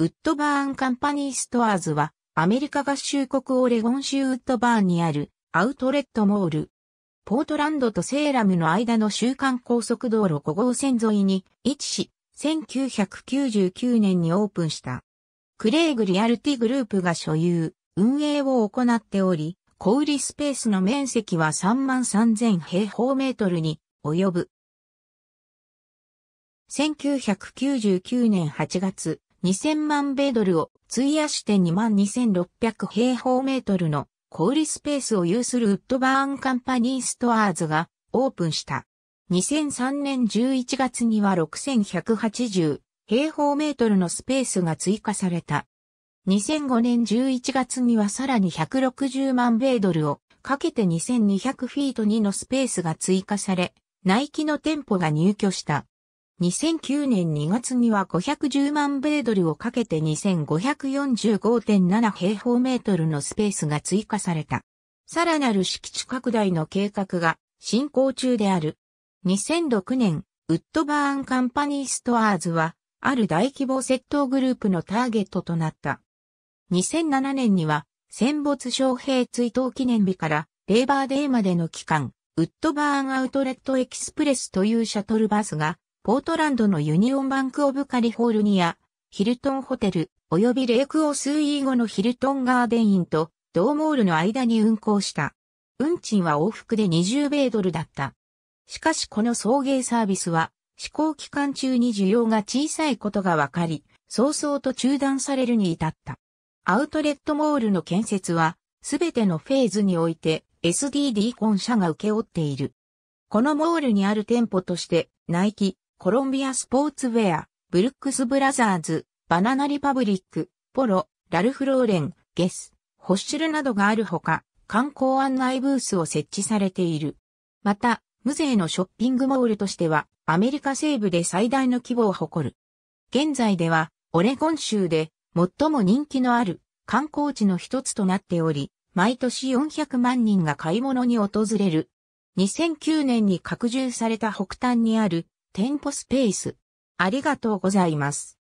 ウッドバーンカンパニーストアーズは、アメリカ合衆国オレゴン州ウッドバーンにあるアウトレットモール。ポートランドとセーラムの間の週間高速道路5号線沿いに位置し、1999年にオープンした。クレイグリアルティグループが所有、運営を行っており、小売スペースの面積は3万3000平方メートルに及ぶ。1999年8月、2000万米ドルを費やして22,600平方メートルの小売スペースを有するウッドバーンカンパニーストアーズがオープンした。2003年11月には6180平方メートルのスペースが追加された。2005年11月にはさらに160万米ドルをかけて2200フィート2のスペースが追加され、ナイキの店舗が入居した。2009年2月には510万米ドルをかけて2545.7平方メートルのスペースが追加された。さらなる敷地拡大の計画が進行中である。2006年、ウッドバーンカンパニーストアーズは、ある大規模窃盗グループのターゲットとなった。2007年には、戦没将兵追悼記念日から、レーバーデーまでの期間、ウッドバーンアウトレットエキスプレスというシャトルバスが、ポートランドのユニオンバンクオブカリフォルニア、ヒルトンホテル、及びレイクオスイーゴのヒルトンガーデンインとドーモールの間に運行した。運賃は往復で20米ドルだった。しかしこの送迎サービスは、試行期間中に需要が小さいことが分かり、早々と中断されるに至った。アウトレットモールの建設は、すべてのフェーズにおいて SDD ン社が受け負っている。このモールにある店舗として、ナイキ、コロンビアスポーツウェア、ブルックスブラザーズ、バナナリパブリック、ポロ、ラルフローレン、ゲス、ホッシュルなどがあるほか、観光案内ブースを設置されている。また、無税のショッピングモールとしては、アメリカ西部で最大の規模を誇る。現在では、オレゴン州で最も人気のある観光地の一つとなっており、毎年400万人が買い物に訪れる。2009年に拡充された北端にある店舗スペース。ありがとうございます。